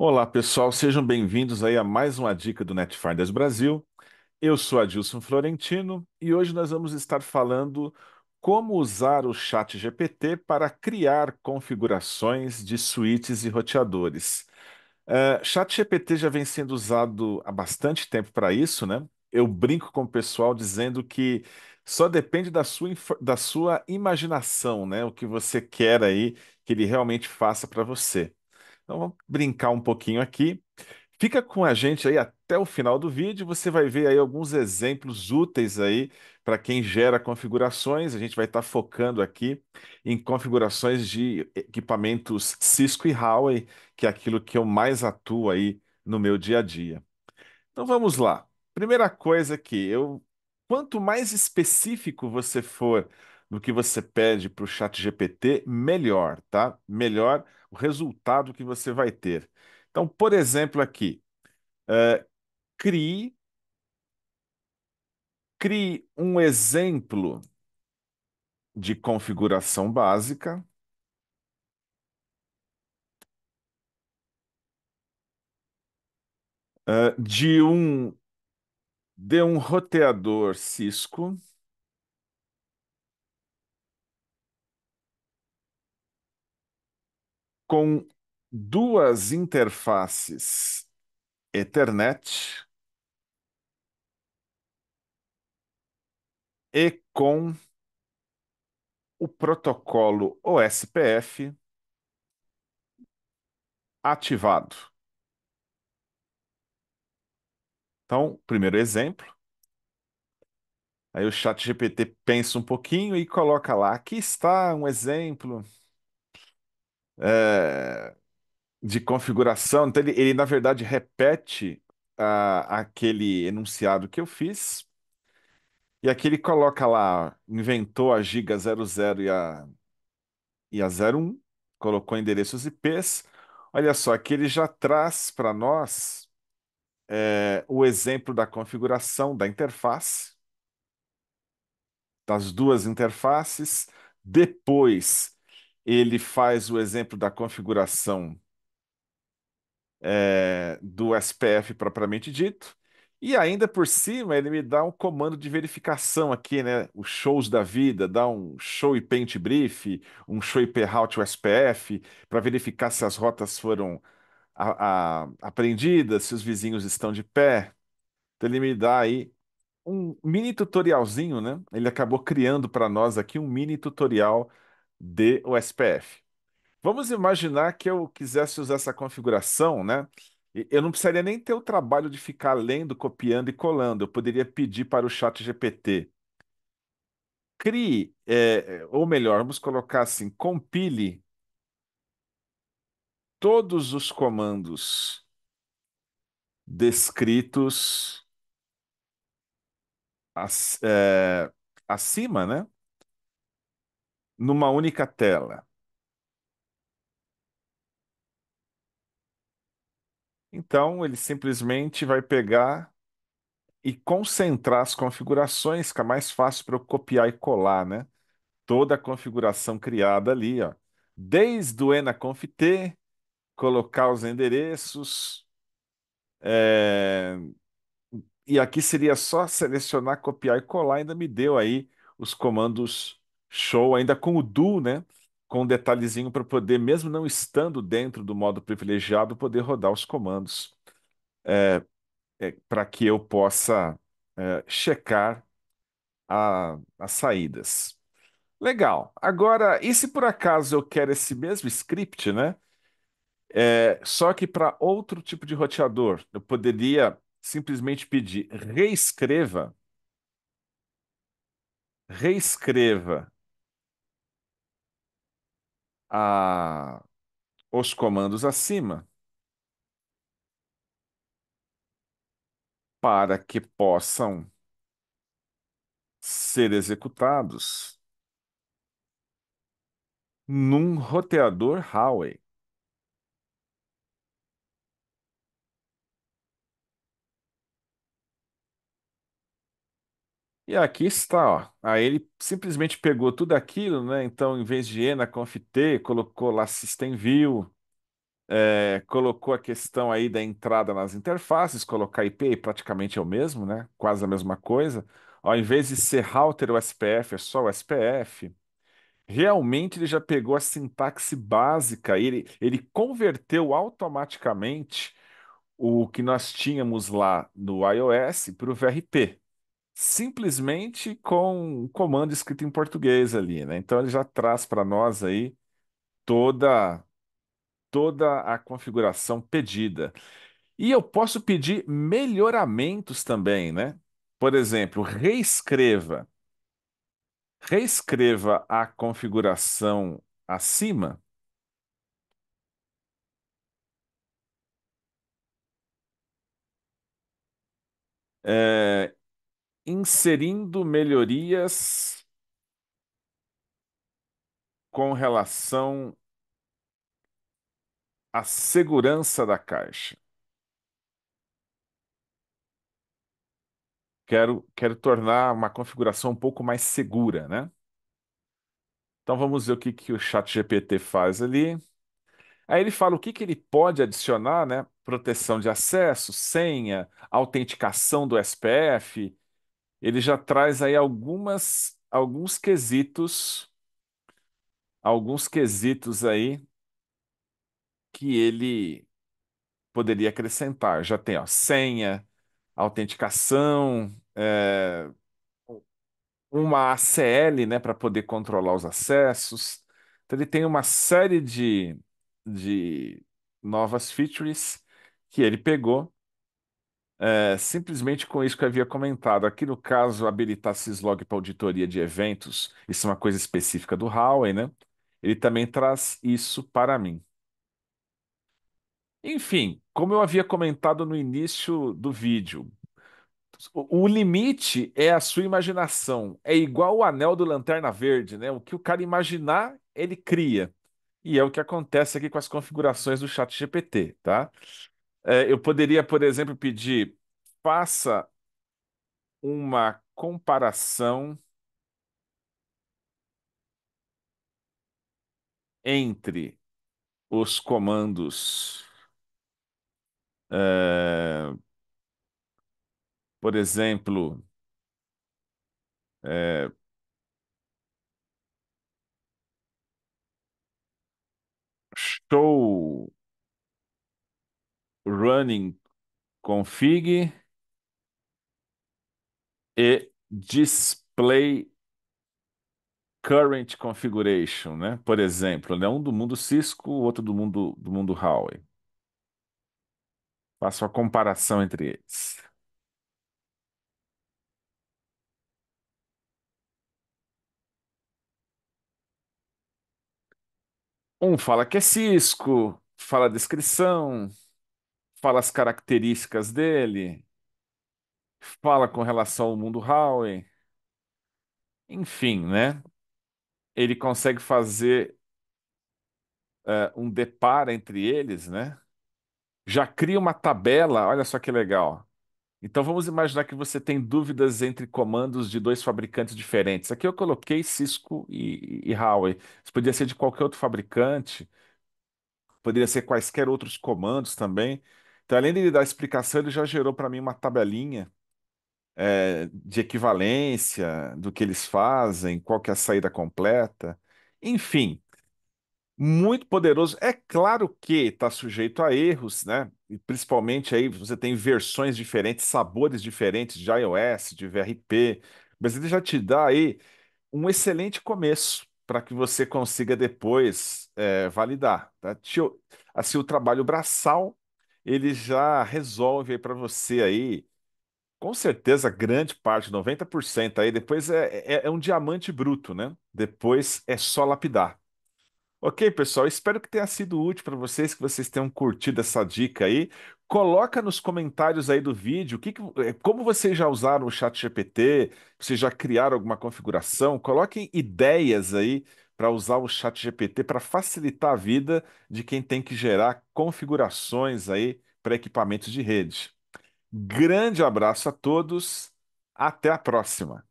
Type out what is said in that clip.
Olá, pessoal, sejam bem-vindos aí a mais uma dica do Netfinders Brasil. Eu sou Adilson Florentino e hoje nós vamos estar falando como usar o Chat GPT para criar configurações de suítes e roteadores. Uh, é, Chat GPT já vem sendo usado há bastante tempo para isso, né? Eu brinco com o pessoal dizendo que só depende da sua, da sua imaginação, né? O que você quer aí que ele realmente faça para você. Então vamos brincar um pouquinho aqui. Fica com a gente aí até o final do vídeo, você vai ver aí alguns exemplos úteis aí para quem gera configurações. A gente vai estar tá focando aqui em configurações de equipamentos Cisco e Huawei, que é aquilo que eu mais atuo aí no meu dia a dia. Então vamos lá. Primeira coisa que eu quanto mais específico você for no que você pede para o chat GPT, melhor, tá? Melhor o resultado que você vai ter. Então, por exemplo, aqui, uh, crie, crie um exemplo de configuração básica. Uh, de um de um roteador Cisco com duas interfaces Ethernet e com o protocolo OSPF ativado. Então, primeiro exemplo. Aí o chat GPT pensa um pouquinho e coloca lá, aqui está um exemplo é, de configuração. Então, ele, ele, na verdade, repete aquele enunciado que eu fiz. E aqui ele coloca lá, inventou a giga 00 e a, e a 01, colocou endereços IPs. Olha só, aqui ele já traz para nós é, o exemplo da configuração da interface, das duas interfaces. Depois, ele faz o exemplo da configuração é, do SPF propriamente dito, e ainda por cima ele me dá um comando de verificação aqui, né? Os shows da vida, dá um show e paint brief, um show e out o SPF, para verificar se as rotas foram a, a, aprendidas, se os vizinhos estão de pé. Então ele me dá aí um mini tutorialzinho, né? Ele acabou criando para nós aqui um mini tutorial de SPF. Vamos imaginar que eu quisesse usar essa configuração, né? Eu não precisaria nem ter o trabalho de ficar lendo, copiando e colando. Eu poderia pedir para o chat GPT. Crie, é, é, ou melhor, vamos colocar assim, compile todos os comandos descritos ac, é, acima, né? numa única tela. Então, ele simplesmente vai pegar e concentrar as configurações, fica é mais fácil para eu copiar e colar, né? Toda a configuração criada ali, ó. Desde o Enaconfit, colocar os endereços. É... E aqui seria só selecionar, copiar e colar, ainda me deu aí os comandos Show, ainda com o do, né? Com um detalhezinho para poder, mesmo não estando dentro do modo privilegiado, poder rodar os comandos é, é, para que eu possa é, checar a, as saídas. Legal. Agora, e se por acaso eu quero esse mesmo script, né? É, só que para outro tipo de roteador, eu poderia simplesmente pedir reescreva, reescreva a os comandos acima para que possam ser executados num roteador Huawei. E aqui está, ó. Aí ele simplesmente pegou tudo aquilo, né? Então, em vez de ENA, Confité, colocou lá System é, colocou a questão aí da entrada nas interfaces, colocar IP praticamente é o mesmo, né? Quase a mesma coisa. Ao invés de ser router USPF, é só USPF. Realmente ele já pegou a sintaxe básica, ele, ele converteu automaticamente o que nós tínhamos lá no iOS para o VRP simplesmente com um comando escrito em português ali, né? Então ele já traz para nós aí toda toda a configuração pedida. E eu posso pedir melhoramentos também, né? Por exemplo, reescreva. Reescreva a configuração acima. É, inserindo melhorias com relação à segurança da caixa. Quero, quero tornar uma configuração um pouco mais segura, né? Então vamos ver o que, que o ChatGPT faz ali. Aí ele fala o que, que ele pode adicionar, né? Proteção de acesso, senha, autenticação do SPF, ele já traz aí algumas, alguns quesitos, alguns quesitos aí que ele poderia acrescentar. Já tem, ó, senha, autenticação, é, uma ACL, né, para poder controlar os acessos. Então, ele tem uma série de, de novas features que ele pegou é, simplesmente com isso que eu havia comentado. Aqui no caso, habilitar Syslog para auditoria de eventos, isso é uma coisa específica do Huawei, né? Ele também traz isso para mim. Enfim, como eu havia comentado no início do vídeo, o limite é a sua imaginação. É igual o anel do Lanterna Verde, né? O que o cara imaginar, ele cria. E é o que acontece aqui com as configurações do ChatGPT, tá? É, eu poderia, por exemplo, pedir: faça uma comparação entre os comandos. É, por exemplo, é, show running config e display current configuration, né? Por exemplo, né? um do mundo Cisco, o outro do mundo do mundo Huawei. Faço a comparação entre eles. Um fala que é Cisco, fala a descrição, fala as características dele, fala com relação ao mundo Howe, enfim, né? Ele consegue fazer uh, um deparo entre eles, né? Já cria uma tabela, olha só que legal. Então vamos imaginar que você tem dúvidas entre comandos de dois fabricantes diferentes. Aqui eu coloquei Cisco e, e, e Huawei. Isso podia ser de qualquer outro fabricante, poderia ser quaisquer outros comandos também. Então, além de dar explicação, ele já gerou para mim uma tabelinha é, de equivalência do que eles fazem, qual que é a saída completa. Enfim, muito poderoso. É claro que está sujeito a erros, né? E principalmente aí você tem versões diferentes, sabores diferentes de iOS, de VRP, mas ele já te dá aí um excelente começo para que você consiga depois é, validar. Tá? Assim, o trabalho braçal ele já resolve aí para você aí, com certeza, grande parte, 90% aí, depois é, é, é, um diamante bruto, né? Depois é só lapidar. Ok, pessoal, espero que tenha sido útil para vocês, que vocês tenham curtido essa dica aí. Coloca nos comentários aí do vídeo que, que eh, como vocês já usaram o Chat GPT, vocês já criaram alguma configuração, coloquem ideias aí para usar o Chat GPT para facilitar a vida de quem tem que gerar configurações aí para equipamentos de rede. Grande abraço a todos, até a próxima!